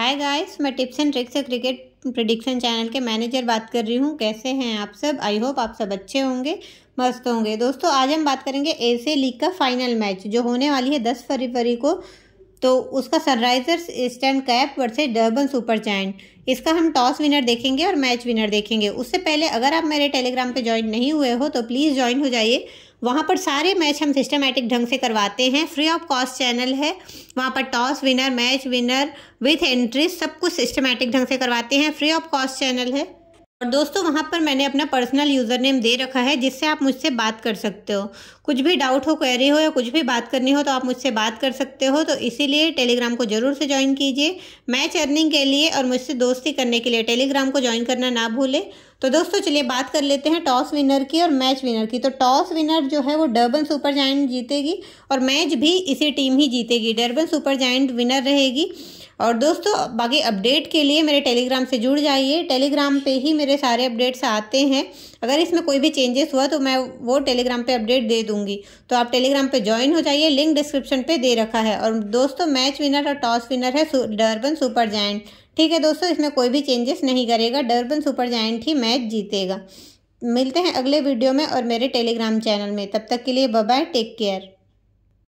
हाय guys मैं tips and tricks से cricket prediction channel के मैनेजर बात कर रही हूँ कैसे हैं आप सब आई होप आप सब अच्छे होंगे मस्त होंगे दोस्तों आज हम बात करेंगे एसे लीग का फाइनल मैच जो होने वाली है दस फरवरी को तो उसका Sunrisers Eastern Cap versus Durban Super Giant इसका हम टॉस विनर देखेंगे और मैच विनर देखेंगे उससे पहले अगर आप मेरे टेलीग्राम पर ज्वाइन नहीं हुए हो तो प्लीज़ ज्वाइन हो जाइए वहाँ पर सारे मैच हम सिस्टमेटिक ढंग से करवाते हैं फ्री ऑफ कॉस्ट चैनल है वहाँ पर toss winner match winner with entry सब कुछ सिस्टमेटिक ढंग से करवाते हैं फ्री ऑफ कॉस्ट चैनल है और दोस्तों वहाँ पर मैंने अपना पर्सनल यूज़र नेम दे रखा है जिससे आप मुझसे बात कर सकते हो कुछ भी डाउट हो क्वेरी हो या कुछ भी बात करनी हो तो आप मुझसे बात कर सकते हो तो इसीलिए टेलीग्राम को ज़रूर से ज्वाइन कीजिए मैच अर्निंग के लिए और मुझसे दोस्ती करने के लिए टेलीग्राम को ज्वाइन करना ना भूलें तो दोस्तों चलिए बात कर लेते हैं टॉस विनर की और मैच विनर की तो टॉस विनर जो है वो डर्बन सुपर जाइंट जीतेगी और मैच भी इसी टीम ही जीतेगी डर्बन सुपर जाइंट विनर रहेगी और दोस्तों बाकी अपडेट के लिए मेरे टेलीग्राम से जुड़ जाइए टेलीग्राम पे ही मेरे सारे अपडेट्स आते हैं अगर इसमें कोई भी चेंजेस हुआ तो मैं वो टेलीग्राम पे अपडेट दे दूंगी तो आप टेलीग्राम पे ज्वाइन हो जाइए लिंक डिस्क्रिप्शन पे दे रखा है और दोस्तों मैच विनर और टॉस विनर है डर्बन सुपर जैंट ठीक है दोस्तों इसमें कोई भी चेंजेस नहीं करेगा डर्बन सुपर जैंट ही मैच जीतेगा मिलते हैं अगले वीडियो में और मेरे टेलीग्राम चैनल में तब तक के लिए बाय टेक केयर